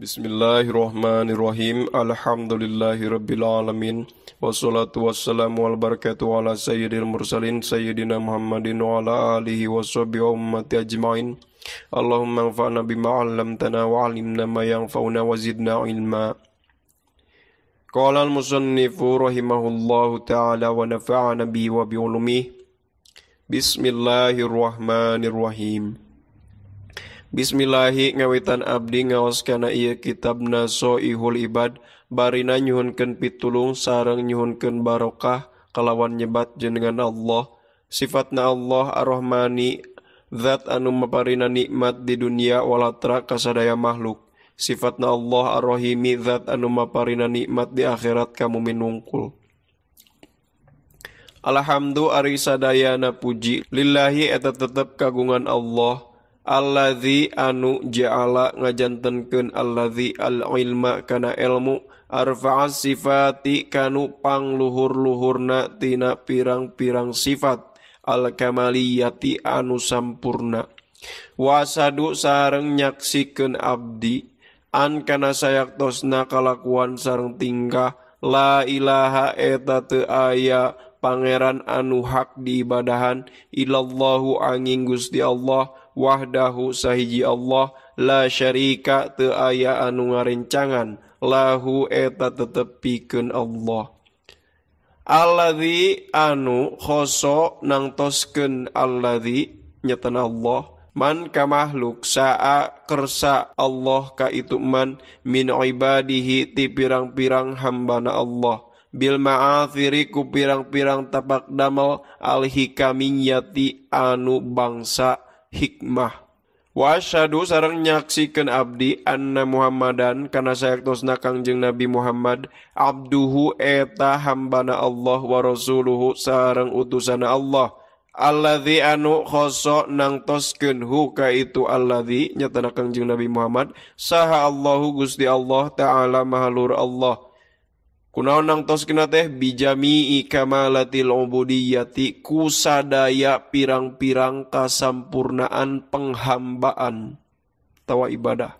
Bismillahirrahmanirrahim. Alhamdulillahirrabbilalamin. Wassalatu wassalamu wabarakatuh. Allah ala sayyidil mursalin sayyidina Muhammadin wa ala alihi wa sahbihi ummati ajmain. Allahumma anfa'na bima 'allamtana wa 'allimna ma yanfa'una wa zidna ilma. Qala al-musannif rahimahullahu ta'ala wa nafa'ana bihi wa bi ulumihi. Bismillahirrahmanirrahim. Kh Bismlahi ngawitan Abdi ngawaskana ia kitab naso ihul ibad barina nyuhunken pitulung sarang nyuhunken barokah kalawan nyebat jenengan Allah sifat na Allaharrahmani za anu meparina nikmat di dunia walatra kasadaya makhluk sifat na Allah arohimimi za anu maparina nikmat di akhirat kamu minungkul Alhamdul arisadayana puji lillai eta tetap kagungan Allah Kh Aladi anu ja'ala ngajanten keun Allahdi Al-oilmak kana elmu, arfa sifatti kanu pang luhur-luhurnatina pirang- pirang sifat Alkamaliyati anu sammpuna. Wasa du sareng nyaksikenun abdi, an kana sayaktos nakalalakan sarang tingkah Lailahaeta teaya pangeran anu hak di ibaan Ilallahu aning gustdi Allah, Wahdahhu sahji Allah la syrika te aya anu ngarencangan lahu eta tetepiken Allah Allahadi anu khosok nang tosken Allahdi nyatan Allah manka mahluk saakersa Allah ka ituman Min o ibadihiti pirang-pirarang hambana Allah Bilmaairi ku pirang-pirarang tapak damel alhikanyati anu bangsa'aan Hikmah Washahu sarang nyasikan Abdi Anna Muhammaddan karena saya tosnakang jeng nabi Muhammad Abdulduhu eta hambana Allah warozuluhu sarang utusan Allah. Allahaddi anu khosok nang tosken huka itu aldi nyatanakang jeng nabi Muhammad saha Allahu gustdi Allah ta'ala mahlur Allah. Kh kunaang toskinate bijami kamdi kusaa pirang-pirang kas samurnaan penghambaan tawa ibadah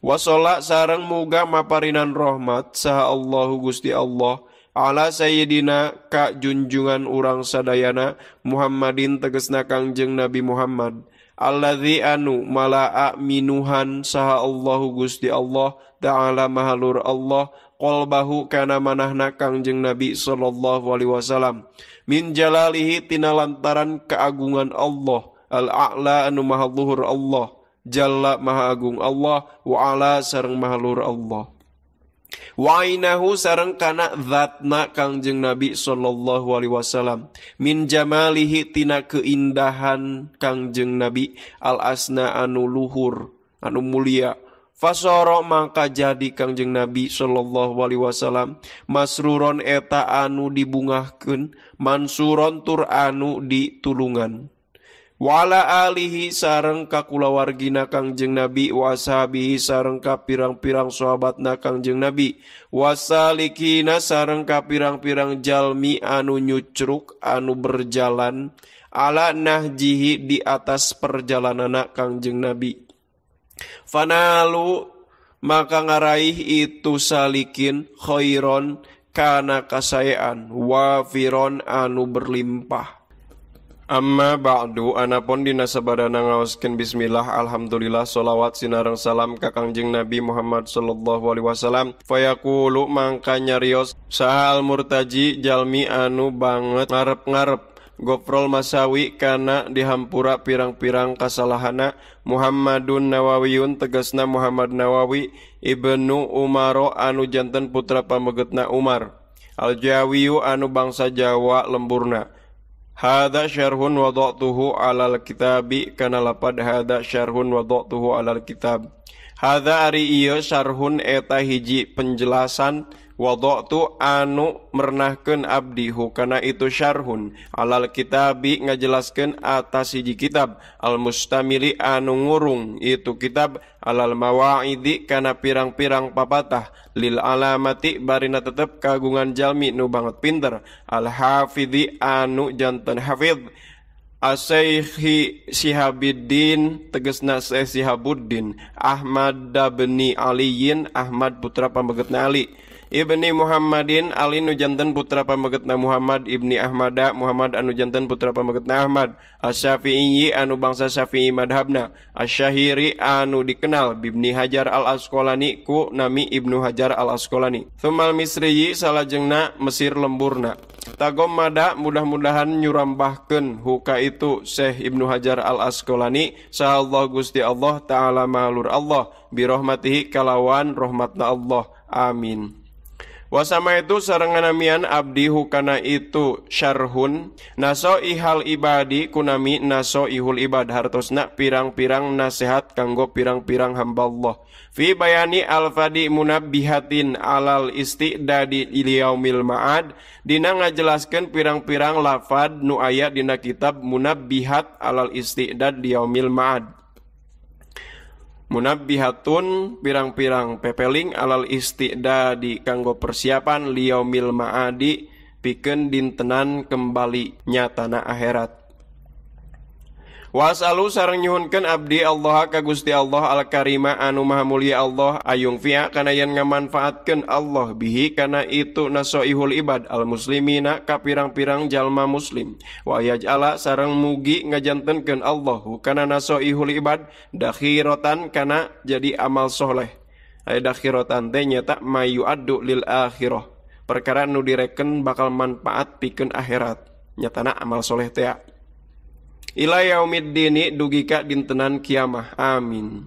Wasolak sarang muga mapinan rahmat saha Allah hu guststi Allah Allah Sayyidina ka junjungan urangsadayana Muhammaddin tegesnakangjeng nabi Muhammad Allahhi anu malaak minuhan saha Allah hu guststi Allah ta'ala maur Allah, bahukana man na Kajeng nabi Shallallahu Alaihi Wasallam minjalalihitina lantaran keagungan Allah Al- ala anu maluhur Allah Jalla magung Allah waala sarang mahur Allah wainahu sarengkana zatna Kajeng nabi Shallallahu Alaihi Wasallam minjamal lihitina keindahan Kangjeng nabi al-asna anuluhur anu mulia oro maka jadi Kangjeng Nabi Shallallahu Alaihi Wasallam masruron eta anu dibungken Mansurron tur anu di Tulunganwala Alihi sareng ka kulawargina Kangjeng nabi wasbih sarengka pirang-pirang sahabatbat na Kangjeng nabi wasana sarengka pirang-pirang Jami anu nyruk anu berjalan ala nah jihi di atas perjalanan anak Kangjeng nabi Fanalu maka ngaraih itu salikin khairon kana wa wafiron anu berlimpah. Amma ba'du anapun dina sabadana ngaoskeun bismillah alhamdulillah Salawat Sinarang salam Kakang Kangjeng Nabi Muhammad sallallahu alaihi wasallam fayaqulu mangka nyarios sahal murtaji jalmi anu banget ngarep-ngarep goprol masawi kana dihampura pirang-pirang kasalhana Muhammadun Nawawiyun tegesna Muhammad Nawawi Ibnu Umaro anujannten Putrapa Megetna Umar Aljawiyu anu bangsa Jawa lempurna Hada Sharhun waok tuhu alalkitabi karena lapada Sharhun watok tuhu Alalkitab Hada ari iyo sarhun eta hiji penjelasan tuh Wadoktu anu mernahkan abdihu karena itu syarhun alal kitabi ngajelaskan atas hiji kitab al mustamili anu ngurung itu kitab alal mawaidi kana pirang-pirang papatah lil alamati barina tetep kagungan jalmi nu banget pinter al hafidhi anu jantan hafid Asyikhi Sihabuddin tegesna Syekh Sihabuddin Ahmad Dabni Aliyin Ahmad putra pambegetna Ali Ibni Muhammadin Ali nujanten putra pamegetna Muhammad Ibni Ahmada Muhammad anu Jantan putra pamegetna Ahmad Asyafi'i anu bangsa Syafi'i madhabna Asyahiri anu dikenal Bibni Hajar al-Asqalani ku nami Ibnu Hajar al-Asqalani Thumal Misriyi salajengna Mesir lemburna Tagom mada mudah-mudahan nyurambahkan huka itu Syekh Ibnu Hajar al-Asqalani Sahallah Gusti Allah Ta'ala Mahalur Allah birahmatihi kalawan rohmatna Allah Amin Wasama itu amian abdi hukana itu syarhun naso ihal ibadi kunami naso ihul ibad hartosna pirang-pirang nasihat kanggo pirang-pirang hamba Allah. Fi bayani alfadi munabbihatin alal istiqdadi iliyaumil ma'ad dina ngajelaskan pirang-pirang lafad nu ayat dina kitab munabbihat alal istiqdad liyaumil ma'ad munabbihatun pirang-pirang pepeling alal istiqda di kanggo persiapan liyaumil ma'adi piken dintenan kembali nyatana akhirat was lalu sarang nyhunkan Abdi Allah ka Gusti Allah ala Karrima anu ma mulia Allah ayung Fi karena yang memanfaatkan Allah bihi karena itu naso Ihul ibad al- muslimi naaka pirang-pirang jalma muslim way ajala sarang mugi ngajantenken Allahu karena naso Ihul ibad dahirotan karena jadi amalsholeh adadahhirroante nya tak mayu aduk lil ahiroh perkara nu direken bakal manfaat piken akhirat nyatanak amalsholeh tea Ilah yaiddini dugi Ka dintenan kiamah amin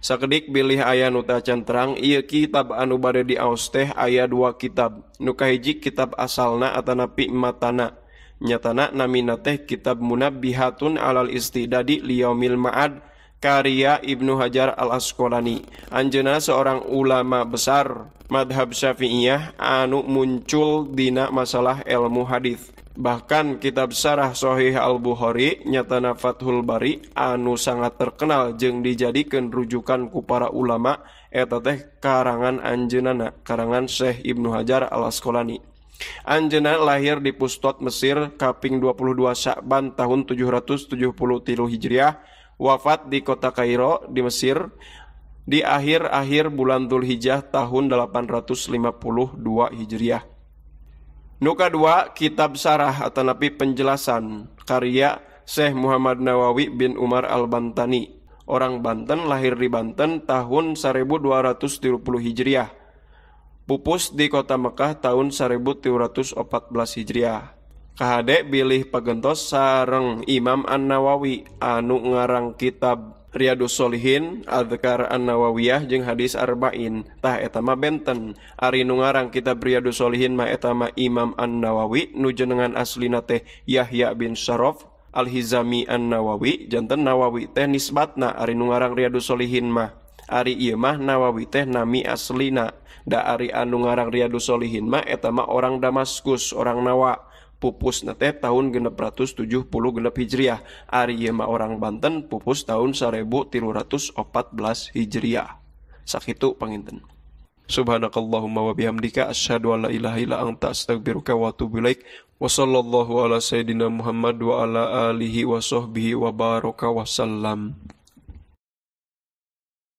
Sakedik bilih ayah nutachanrang ia kitab anubade di austeh aya dua kitab nukaijik kitab asalna Atanapi matananyatanak naminateh kitab Muab bihatun alal istida di Liumil maad, karya Ibnu Hajar Al-Asqalani. Anjena seorang ulama besar madhab Syafi'iyah anu muncul dina masalah ilmu hadis. Bahkan kitab Sarah Sohih Al-Bukhari nyatana Fathul Bari anu sangat terkenal jeng dijadikan rujukan ku para ulama eta teh karangan anjeunana karangan Syekh Ibnu Hajar Al-Asqalani. Anjena lahir di Pustot Mesir kaping 22 Syakban tahun 773 Hijriah wafat di kota Kairo di Mesir di akhir-akhir bulan Hijjah tahun 852 Hijriah. Nuka 2 Kitab Sarah atau Nabi Penjelasan karya Syekh Muhammad Nawawi bin Umar Al-Bantani. Orang Banten lahir di Banten tahun 1270 Hijriah. Pupus di kota Mekah tahun 1314 Hijriah. Kahade bilih pagentos sareng Imam An-Nawawi anu ngarang kitab Riyadus Solihin, Adhkar An-Nawawiyah jeng hadis arba'in. Tah etama benten. Ari nu ngarang kitab Riyadus Solihin mah etama Imam An-Nawawi nu jenengan aslina teh Yahya bin Sharof Al-Hizami An-Nawawi janten Nawawi teh nisbatna ari nu ngarang Riyadus Solihin mah. Ari ieu mah Nawawi teh nami aslina. Da ari anu ngarang Riyadus Solihin mah eta orang Damaskus, orang Nawawi pupus nate tahun genep genep hijriah Ari Yema orang Banten pupus tahun seribu tilu hijriah sakitu panginten Subhanakallahumma wa bihamdika asyhadu an la ilaha illa anta astaghfiruka wa atubu ilaik wa sallallahu ala sayyidina Muhammad wa ala alihi wa sahbihi wa baraka wasallam